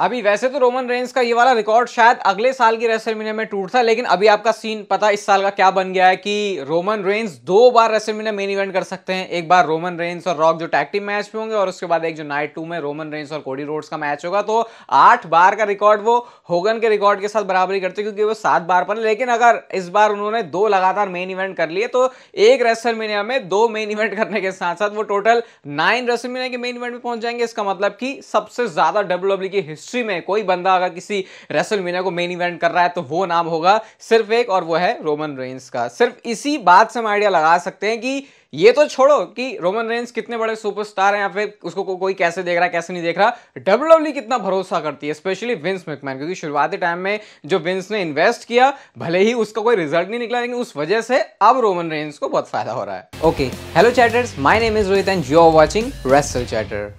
अभी वैसे तो रोमन रेंस का ये वाला रिकॉर्ड शायद अगले साल की रेसलमीनिया में टूटता था लेकिन अभी आपका सीन पता इस साल का क्या बन गया है कि रोमन रेंस दो बार रेसलमीनिया मेन इवेंट कर सकते हैं एक बार रोमन रेंस और रॉक जो टैक्टिव मैच में होंगे और उसके बाद एक जो नाइट टू में रोमन रेंस और कोडी रोड्स का मैच होगा तो आठ बार का रिकॉर्ड वो होगन के रिकॉर्ड के साथ बराबरी करते क्योंकि वो सात बार पर लेकिन अगर इस बार उन्होंने दो लगातार मेन इवेंट कर लिए तो एक रेसलमीनिया में दो मेन इवेंट करने के साथ साथ वो टोटल नाइन रेसलमीनिया के मेन इवेंट में पहुंच जाएंगे इसका मतलब कि सबसे ज्यादा डब्ल्यू की हिस्ट्री में कोई बंदा अगर किसी रेसल को मेन इवेंट कर रहा है तो वो नाम होगा सिर्फ एक और वो है रोमन रेंस का सिर्फ इसी बात से हम आइडिया लगा सकते हैं कि ये तो छोड़ो कि रोमन रेंस कितने बड़े सुपरस्टार हैं या फिर उसको को, कोई कैसे देख रहा है कैसे नहीं देख रहा डब्ल्यू कितना भरोसा करती है स्पेशली विंस मैकमैन क्योंकि शुरुआती टाइम में जो विंस ने इन्वेस्ट किया भले ही उसका कोई रिजल्ट नहीं निकला लेकिन उस वजह से अब रोमन रेंस को बहुत फायदा हो रहा है okay hello chatters my name is Rohit and you are watching wrestle chatter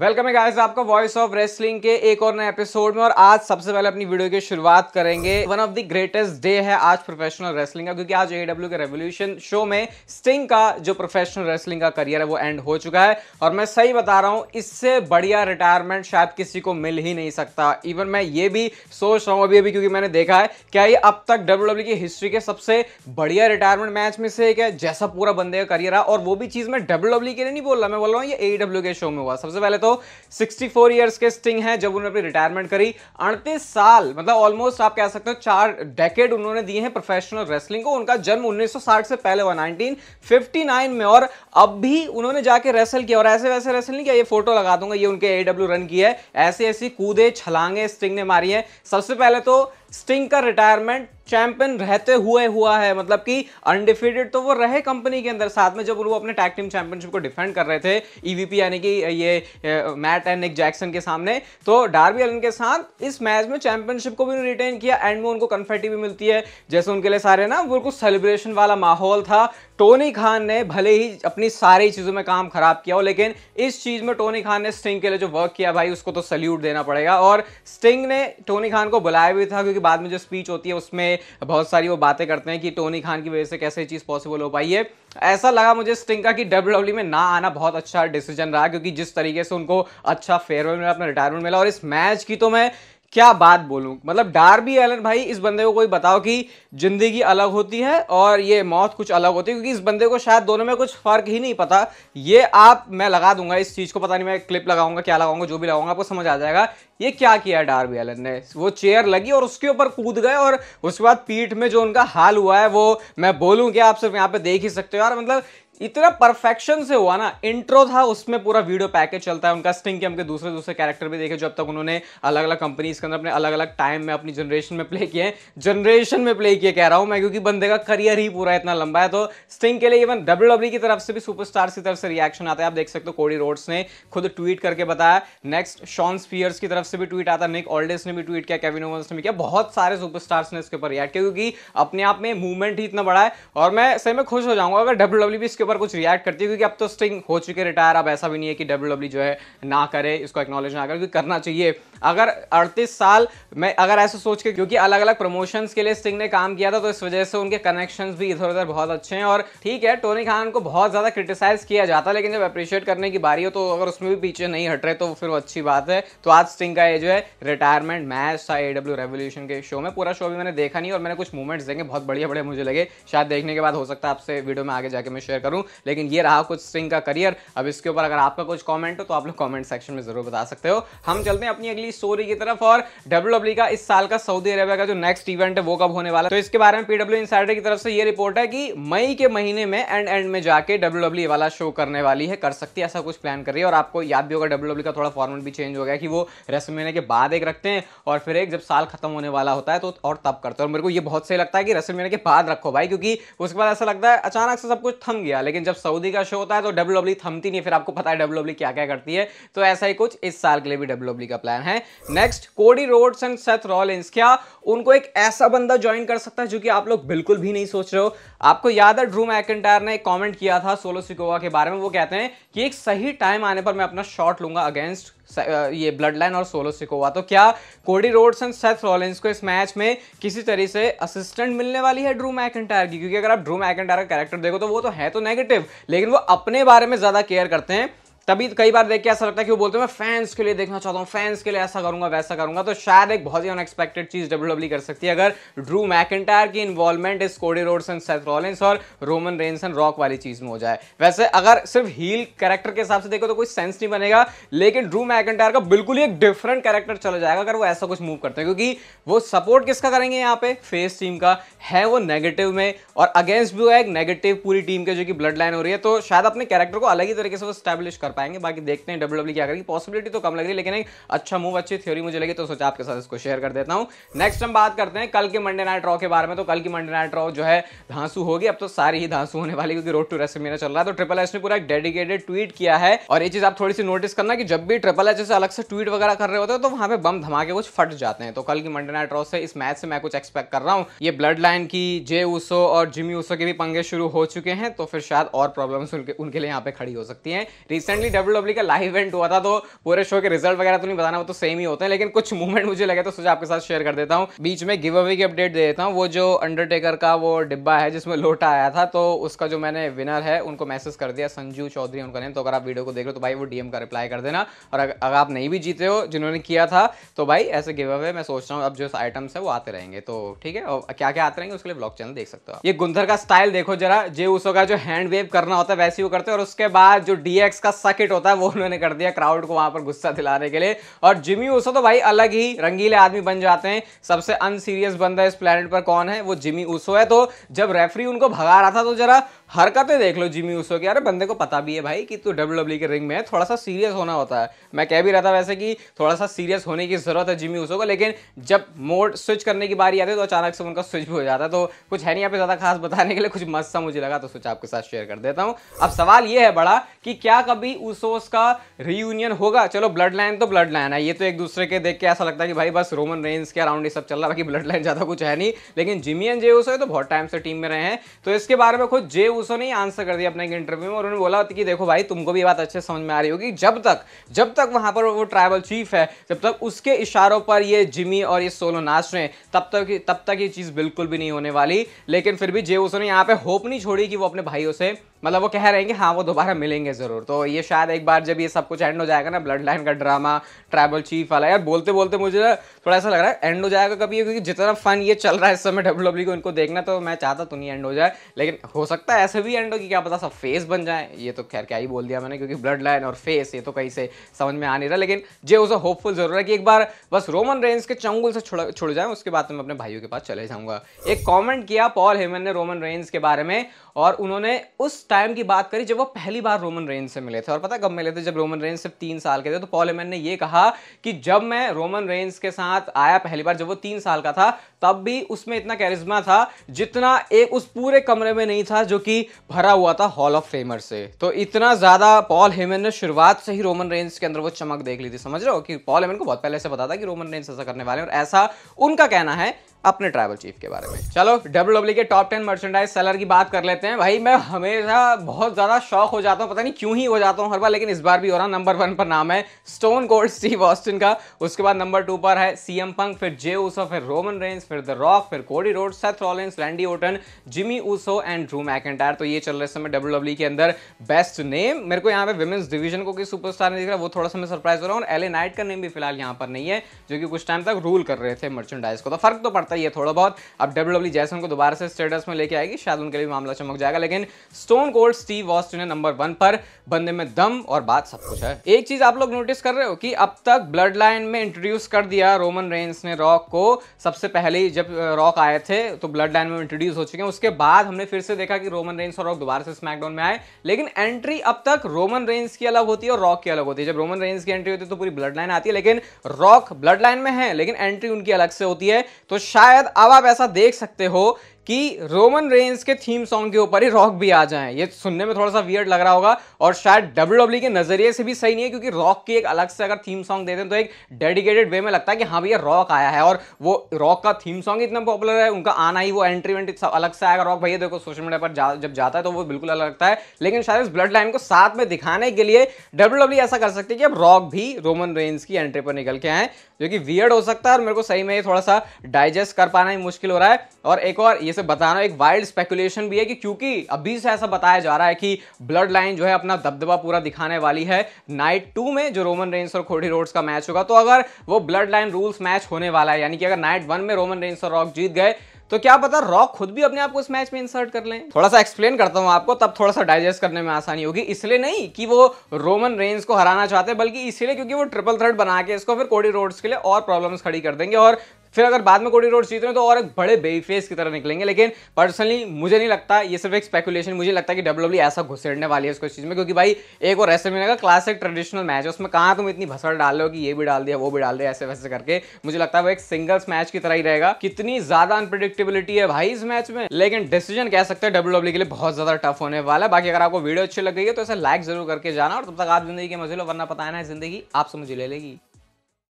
welcome है गाइस आपका वॉइस ऑफ रेसलिंग के एक और नए एपिसोड में और आज सबसे पहले अपनी वीडियो की शुरुआत करेंगे one of the greatest day है आज प्रोफेशनल रेसलिंग का क्योंकि आज एडब्ल्यू e के रेवोल्यूशन शो में स्टिंग का जो प्रोफेशनल रेसलिंग का करियर है वो एंड हो चुका है और मैं सही बता रहा हूँ इससे बढ़िया रिटायरमेंट शायद किसी को मिल ही नहीं सकता इवन मैं ये भी सोच रहा हूँ अभी अभी क्योंकि मैंने देखा है क्या ये अब तक डब्ल्यू e की हिस्ट्री के सबसे बढ़िया रिटायरमेंट मैच में से एक है जैसा पूरा बंदे का करियर है और वो भी चीज़ मैं डब्ल्यू e के लिए नहीं बोल रहा मैं बोल रहा हूँ ये ए के शो में हुआ सबसे पहले तो दोस्तों 64 इयर्स के स्टिंग हैं जब उन्होंने अपनी रिटायरमेंट करी अड़तीस साल मतलब ऑलमोस्ट आप कह सकते हो चार डेकेड उन्होंने दिए हैं प्रोफेशनल रेसलिंग को उनका जन्म 1960 से पहले हुआ 1959 में और अब भी उन्होंने जाके रेसल किया और ऐसे वैसे रेसल नहीं किया ये फोटो लगा दूंगा ये उनके ए रन की है ऐसी ऐसी कूदे छलांगे स्टिंग ने मारी है सबसे पहले तो स्टिंग का रिटायरमेंट चैंपियन रहते हुए हुआ है मतलब कि अनडिफिटेड तो वो रहे कंपनी के अंदर साथ में जब वो अपने टैग टीम चैंपियनशिप को डिफेंड कर रहे थे ईवीपी e यानी कि ये मैट एंड निक जैक्सन के सामने तो डार्बी एलन के साथ इस मैच में चैंपियनशिप को भी रिटेन किया एंड में उनको कन्फर्टी भी मिलती है जैसे उनके लिए सारे ना बिल्कुल सेलिब्रेशन वाला माहौल था टोनी खान ने भले ही अपनी सारी चीज़ों में काम खराब किया हो लेकिन इस चीज़ में टोनी खान ने स्टिंग के लिए जो वर्क किया भाई उसको तो सल्यूट देना पड़ेगा और स्टिंग ने टोनी खान को बुलाया भी था क्योंकि बाद में जो स्पीच होती है उसमें बहुत सारी वो बातें करते हैं कि टोनी खान की वजह से कैसे चीज़ पॉसिबल हो पाई है ऐसा लगा मुझे स्टिंग का कि डब्ल्यू e में ना आना बहुत अच्छा डिसीजन रहा क्योंकि जिस तरीके से उनको अच्छा फेयरवेल मिला अपना रिटायरमेंट मिला और इस मैच की तो मैं क्या बात बोलूँ मतलब डार्बी एलन भाई इस बंदे को कोई बताओ कि ज़िंदगी अलग होती है और ये मौत कुछ अलग होती है क्योंकि इस बंदे को शायद दोनों में कुछ फ़र्क ही नहीं पता ये आप मैं लगा दूंगा इस चीज़ को पता नहीं मैं क्लिप लगाऊंगा क्या लगाऊंगा जो भी लगाऊंगा आपको समझ आ जाएगा ये क्या किया डार्बी एलन ने वो चेयर लगी और उसके ऊपर कूद गए और उसके बाद पीठ में जो उनका हाल हुआ है वो मैं बोलूँ क्या आप सिर्फ यहाँ पे देख ही सकते हो यार मतलब इतना परफेक्शन से हुआ ना इंट्रो था उसमें पूरा वीडियो पैकेज चलता है उनका स्टिंग के हमके दूसरे दूसरे कैरेक्टर भी देखे जब तक उन्होंने अलग अलग कंपनीज के अंदर अपने अलग अलग टाइम में अपनी जनरेशन में प्ले किए जनरेशन में प्ले किए कह रहा हूँ मैं क्योंकि बंदे का करियर ही पूरा इतना लंबा है तो स्टिंग के लिए इवन डब्ल्यू डब्ल्यू की तरफ से भी सुपरस्टार्स की तरफ से रिएक्शन आता है आप देख सकते हो कोडी रोड्स ने खुद ट्वीट करके बताया नेक्स्ट शॉन स्पीयर्स की तरफ से भी ट्वीट आता निक ऑल्डेस ने भी ट्वीट किया कैविन ओवंस ने भी किया बहुत सारे सुपर ने इसके ऊपर रिएक्ट किया क्योंकि अपने आप में मूवमेंट ही इतना बड़ा है और मैं सही में खुश हो जाऊंगा अगर डब्ल्यू डब्ल्यू e इसके ऊपर कुछ रिएक्ट करती है क्योंकि अब तो स्टिंग हो चुके रिटायर अब ऐसा भी नहीं है कि डब्ल्यू e जो है ना करे इसको एक्नोलेज ना करे क्योंकि करना चाहिए अगर अड़तीस साल में अगर ऐसा सोच के क्योंकि अलग अलग प्रमोशंस के लिए स्टिंग ने काम किया था तो इस वजह से उनके कनेक्शन भी इधर उधर बहुत अच्छे हैं और ठीक है टोनी खान को बहुत ज़्यादा क्रिटिसाइज किया जाता लेकिन जब अप्रिशिएट करने की बारी हो तो अगर उसमें भी पीछे नहीं हट रहे तो फिर वो अच्छी बात है तो आज स्टिंग का ये जो है रिटायरमेंट मैच था ए रेवोल्यूशन के शो में पूरा शो भी मैंने देखा नहीं और मैंने कुछ मूवमेंट्स देंगे बहुत बढ़िया बढ़िया मुझे लगे शायद देखने के बाद हो सकता है आपसे वीडियो में आगे जाके मैं शेयर करूँ करूँ लेकिन ये रहा कुछ स्ट्रिंग का करियर अब इसके ऊपर अगर आपका कुछ कॉमेंट हो तो आप लोग कॉमेंट सेक्शन में जरूर बता सकते हो हम चलते हैं अपनी अगली स्टोरी की तरफ और डब्ल्यू e का इस साल का सऊदी अरेबिया का जो नेक्स्ट इवेंट है वो कब होने वाला तो इसके बारे में पीडब्ल्यू इंसाइडर e की तरफ से ये रिपोर्ट है कि मई के महीने में एंड एंड में जाके डब्ल्यू e वाला शो करने वाली है कर सकती है ऐसा कुछ प्लान कर रही है और आपको याद भी होगा डब्ल्यू का थोड़ा फॉर्मेट भी चेंज हो गया कि वो महीने के बाद एक रखते हैं और फिर एक जब साल खत्म होने वाला होता है तो और तब करते हैं और मेरे को ये बहुत सही लगता है कि महीने के बाद रखो भाई क्योंकि उसके बाद ऐसा लगता है अचानक से सब कुछ थम गया लेकिन जब सऊदी का शो होता है तो डब्ल्यू डब्ल्यू e थमती नहीं फिर आपको पता है डब्ल्यू डब्ल्यू e क्या क्या करती है तो ऐसा ही कुछ इस साल के लिए भी डब्ल्यू डब्ल्यू e का प्लान है next Cody Rhodes and Seth Rollins क्या उनको एक ऐसा बंदा ज्वाइन कर सकता है जो कि आप लोग बिल्कुल भी नहीं सोच रहे हो आपको याद है ड्रू मैकेंटायर ने एक किया था सोलो सिकोवा के बारे में वो कहते हैं कि एक सही टाइम आने पर मैं अपना शॉट लूंगा अगेंस्ट uh, ये ब्लड लाइन और सोलो सिकोवा तो क्या कोडी रोड्स एंड सेथ रॉलिंस को इस मैच में किसी तरह से असिस्टेंट मिलने वाली है ड्रू मैकेंटायर की क्योंकि अगर आप ड्रू मैकेंटायर का कैरेक्टर देखो तो वो तो है तो नहीं नेगेटिव लेकिन वो अपने बारे में ज़्यादा केयर करते हैं तभी तो कई बार देख के ऐसा लगता है कि वो बोलते हैं मैं फैंस के लिए देखना चाहता हूँ फैंस के लिए ऐसा करूंगा वैसा करूंगा तो शायद एक बहुत ही अनएक्सपेक्टेड चीज डब्ल्यू डब्ल्यू कर सकती है अगर ड्रू मैकेंटायर की इन्वॉल्वमेंट इस Cody Rhodes and Seth Rollins और रोमन रेंस एंड रॉक वाली चीज में हो जाए वैसे अगर सिर्फ हील कैरेक्टर के हिसाब से देखो तो कोई सेंस नहीं बनेगा लेकिन ड्रू मैकेंटायर का बिल्कुल ही एक डिफरेंट कैरेक्टर चला जाएगा अगर वो ऐसा कुछ मूव करते हैं क्योंकि वो सपोर्ट किसका करेंगे यहाँ पे फेस टीम का है वो नेगेटिव में और अगेंस्ट भी है एक नेगेटिव पूरी टीम के जो कि ब्लड लाइन हो रही है तो शायद अपने कैरेक्टर को अलग ही तरीके से वो स्टैब्लिश कर पाएंगे बाकी देखते हैं डब्ल्यू e क्या करेगी पॉसिबिलिटी तो कम लग रही है लेकिन एक अच्छा मूव अच्छी थ्योरी मुझे लगी तो सोचा आपके साथ इसको शेयर कर देता हूँ नेक्स्ट हम बात करते हैं कल के मंडे नाइट रॉ के बारे में तो कल की मंडे नाइट रॉ जो है धांसू होगी अब तो सारी ही धांसू होने वाली क्योंकि रोड टू रेस्ट मेरा चल रहा है तो ट्रिपल एच ने पूरा एक डेडिकेटेड ट्वीट किया है और ये चीज आप थोड़ी सी नोटिस करना कि जब भी ट्रिपल एच से अलग से ट्वीट वगैरह कर रहे होते हैं तो वहां पे बम धमाके कुछ फट जाते हैं तो कल की मंडे नाइट रॉ से इस मैच से मैं कुछ एक्सपेक्ट कर रहा हूँ ये ब्लड लाइन की जे ऊसो और जिमी ऊसो के भी पंगे शुरू हो चुके हैं तो फिर शायद और प्रॉब्लम्स उनके, उनके लिए यहाँ पे खड़ी हो सकती है रिसेंटली एक्चुअली डब्ल्यू डब्ल्यू का लाइव इवेंट हुआ था तो पूरे शो के रिजल्ट वगैरह तो नहीं बताना वो तो सेम ही होते हैं लेकिन कुछ मूवमेंट मुझे लगे तो सोचा आपके साथ शेयर कर देता हूँ बीच में गिव अवे की अपडेट दे देता हूँ वो जो अंडरटेकर का वो डिब्बा है जिसमें लोटा आया था तो उसका जो मैंने विनर है उनको मैसेज कर दिया संजू चौधरी उनका नेम तो अगर आप वीडियो को देख रहे हो तो भाई वो डीएम का रिप्लाई कर देना और अगर आप नहीं भी जीते हो जिन्होंने किया था तो भाई ऐसे गिव अवे मैं सोच रहा हूँ अब जो आइटम्स है वो आते रहेंगे तो ठीक है और क्या क्या आते रहेंगे उसके लिए ब्लॉग चैनल देख सकते हो ये गुंधर का स्टाइल देखो जरा जे उसका जो हैंड वेव करना होता है वैसे ही वो करते हैं और उसके बाद जो डीएक्स का सक मार्केट होता है वो उन्होंने कर दिया क्राउड को वहां पर गुस्सा दिलाने के लिए और जिमी ऊसो तो भाई अलग ही रंगीले आदमी बन जाते हैं सबसे अनसीरियस बंदा इस प्लेनेट पर कौन है वो जिमी ऊसो है तो जब रेफरी उनको भगा रहा था तो जरा हरकतें देख लो जिमी ऊसो की अरे बंदे को पता भी है भाई कि तू डब्ल्यू डब्ल्यू e के रिंग में है थोड़ा सा सीरियस होना होता है मैं कह भी रहा था वैसे कि थोड़ा सा सीरियस होने की जरूरत है जिमी ऊसो को लेकिन जब मोड स्विच करने की बारी आती है तो अचानक से उनका स्विच भी हो जाता है तो कुछ है नहीं यहाँ पे ज़्यादा खास बताने के लिए कुछ मस्त सा मुझे लगा तो सोचा आपके साथ शेयर कर देता हूँ अब सवाल ये है बड़ा कि क्या कभी उसोस का रीयूनियन होगा चलो ब्लड लाइन तो ब्लड लाइन है ये तो एक दूसरे के देख के ऐसा लगता है कि भाई बस रोमन रेंस के अराउंड ये सब चल रहा है बाकी ब्लड लाइन ज़्यादा कुछ है नहीं लेकिन जिमी एंड जे उसो तो बहुत टाइम से टीम में रहे हैं तो इसके बारे में खुद जे उसो ने आंसर कर दिया अपने इंटरव्यू में और उन्होंने बोला कि देखो भाई तुमको भी बात अच्छे समझ में आ रही होगी जब तक जब तक वहां पर वो ट्राइबल चीफ है जब तक उसके इशारों पर ये जिमी और ये सोलो नाच रहे तब तक तब तक ये चीज़ बिल्कुल भी नहीं होने वाली लेकिन फिर भी जे उसो ने यहाँ पे होप नहीं छोड़ी कि वो अपने भाइयों से मतलब वो कह रहे हैं कि हाँ वो दोबारा मिलेंगे ज़रूर तो ये शायद एक बार जब ये सब कुछ एंड हो जाएगा ना ब्लड लाइन का ड्रामा ट्राइबल चीफ वाला यार बोलते बोलते मुझे ना थोड़ा ऐसा लग रहा है एंड हो जाएगा कभी क्योंकि जितना फन ये चल रहा है इस समय डब्ल्यू डब्ल्यू e को इनको देखना तो मैं चाहता तो नहीं एंड हो जाए लेकिन हो सकता है ऐसे भी एंड हो कि क्या पता सब फेस बन जाए ये तो खैर क्या ही बोल दिया मैंने क्योंकि ब्लड लाइन और फेस ये तो कहीं से समझ में आ नहीं रहा लेकिन जे उसे होपफुल ज़रूर है कि एक बार बस रोमन रेंज के चंगुल से छुड़ छुड़ जाए उसके बाद मैं अपने भाइयों के पास चले जाऊँगा एक कॉमेंट किया पॉल हेमन ने रोमन रेंज के बारे में और उन्होंने उस टाइम की बात करी जब वो पहली बार रोमन रेन से मिले थे और पता कब मिले थे जब रोमन रेन सिर्फ तीन साल के थे तो पॉलेमैन ने ये कहा कि जब मैं रोमन रेंस के साथ आया पहली बार जब वो तीन साल का था तब भी उसमें इतना कैरिज्मा था जितना एक उस पूरे कमरे में नहीं था जो कि भरा हुआ था हॉल ऑफ फेमर से तो इतना ज़्यादा पॉल हेमन ने शुरुआत से ही रोमन रेंस के अंदर वो चमक देख ली थी समझ रहे हो कि पॉल हेमन को बहुत पहले से पता था कि रोमन रेंस ऐसा करने वाले हैं और ऐसा उनका कहना है अपने ट्राइवल चीफ के बारे में चलो डब्ल्यू डब्ल्यू e के टॉप टेन मर्चेंडाइज सेलर की बात कर लेते हैं भाई मैं हमेशा बहुत ज़्यादा शौक हो जाता हूँ पता नहीं क्यों ही हो जाता हूँ हर बार लेकिन इस बार भी हो रहा नंबर वन पर नाम है स्टोन गोल्ड स्टीव ऑस्टिन का उसके बाद नंबर टू पर है सी एम पंक फिर जे ऊसो फिर रोमन रेंस फिर द रॉक फिर Cody Rhodes Seth Rollins Randy Orton Jimmy Uso and Drew McIntyre तो ये चल रहे समय डब्ल्यू डब्ल्यू e के अंदर बेस्ट नेम मेरे को यहाँ पे विमेंस डिवीजन को किस सुपरस्टार ने दिख रहा है वो थोड़ा सा मैं सरप्राइज हो रहा हूँ और एले नाइट का नेम भी फिलहाल यहाँ पर नहीं है जो कि कुछ टाइम तक रूल कर रहे थे मर्चेंडाइज को तो फर्क तो पड़ता पड़ता है थोड़ा बहुत अब डब्ल्यू डब्ल्यू जैसन को दोबारा से स्टेटस में लेके आएगी शायद उनके लिए मामला चमक जाएगा लेकिन स्टोन कोल्ड स्टीव वॉस्ट ने नंबर वन पर बंदे में दम और बात सब कुछ है एक चीज आप लोग नोटिस कर रहे हो कि अब तक ब्लड लाइन में इंट्रोड्यूस कर दिया रोमन रेंस ने रॉक को सबसे पहले जब रॉक आए थे तो ब्लड लाइन में इंट्रोड्यूस हो चुके हैं उसके बाद हमने फिर से देखा कि रोमन रेंस और रॉक दोबारा से स्मैकडाउन में आए लेकिन एंट्री अब तक रोमन रेंस की अलग होती है और रॉक की अलग होती है जब रोमन रेंस की एंट्री होती है तो पूरी ब्लड लाइन आती है लेकिन रॉक ब्लड लाइन में है लेकिन एंट्री उनकी अलग से होती है तो शायद अब आप ऐसा देख सकते हो कि रोमन रेंस के थीम सॉन्ग के ऊपर ही रॉक भी आ जाए ये सुनने में थोड़ा सा वियर्ड लग रहा होगा और शायद डब्ल्यू डब्ल्यू e के नजरिए से भी सही नहीं है क्योंकि रॉक की एक अलग से अगर थीम सॉन्ग देते हैं तो एक डेडिकेटेड वे में लगता है कि हाँ भैया रॉक आया है और वो रॉक का थीम सॉन्ग इतना पॉपुलर है उनका आना ही वो एंट्री वेंट्री अलग से आएगा रॉक भैया देखो सोशल मीडिया पर जा, जब जाता है तो वो बिल्कुल अलग लगता है लेकिन शायद इस ब्लड लाइन को साथ में दिखाने के लिए डब्ल्यू डब्ल्यू e ऐसा कर सकती है कि अब रॉक भी रोमन रेंस की एंट्री पर निकल के आए जो कि वियर्ड हो सकता है और मेरे को सही में थोड़ा सा डाइजेस्ट कर पाना ही मुश्किल हो रहा है और एक और ये से बता रहा हूँ एक वाइल्ड स्पेकुलेशन भी है कि क्योंकि अभी से ऐसा बताया जा रहा है कि ब्लड लाइन जो है अपना दबदबा पूरा दिखाने वाली है नाइट टू में जो रोमन रेंस और खोडी रोड्स का मैच होगा तो अगर वो ब्लड लाइन रूल्स मैच होने वाला है यानी कि अगर नाइट वन में रोमन रेंस और रॉक जीत गए तो क्या पता रॉक खुद भी अपने आप को इस मैच में इंसर्ट कर लें थोड़ा सा एक्सप्लेन करता हूं आपको तब थोड़ा सा डाइजेस्ट करने में आसानी होगी इसलिए नहीं कि वो रोमन रेंज को हराना चाहते बल्कि इसलिए क्योंकि वो ट्रिपल थ्रेड बना के इसको फिर कोडी रोड्स के लिए और प्रॉब्लम्स खड़ी कर देंगे और फिर अगर बाद में कोडी रोड जीत रहे हैं तो और एक बड़े बेबी फेस की तरह निकलेंगे लेकिन पर्सनली मुझे नहीं लगता ये सिर्फ एक स्पेकुलेशन मुझे लगता है कि डब्ल्यू e ऐसा घुसेड़ने वाली है उसको चीज़ में क्योंकि भाई एक और ऐसे मिलेगा क्लासिक ट्रेडिशनल मैच है उसमें कहाँ तुम इतनी भसड़ डाल हो कि ये भी डाल दिया वो भी डाल दिया ऐसे वैसे करके मुझे लगता है वो एक सिंगल्स मैच की तरह ही रहेगा कितनी ज्यादा अनप्रडिक्टेबिलिटी है भाई इस मैच में लेकिन डिसीजन कह सकते हैं डब्ल्यू e के लिए बहुत ज्यादा टफ होने वाला है बाकी अगर आपको वीडियो अच्छी लग गई है तो ऐसे लाइक जरूर करके जाना और तब तक आप जिंदगी के मजे लो वरना पता है ना जिंदगी आपसे मुझे ले लेगी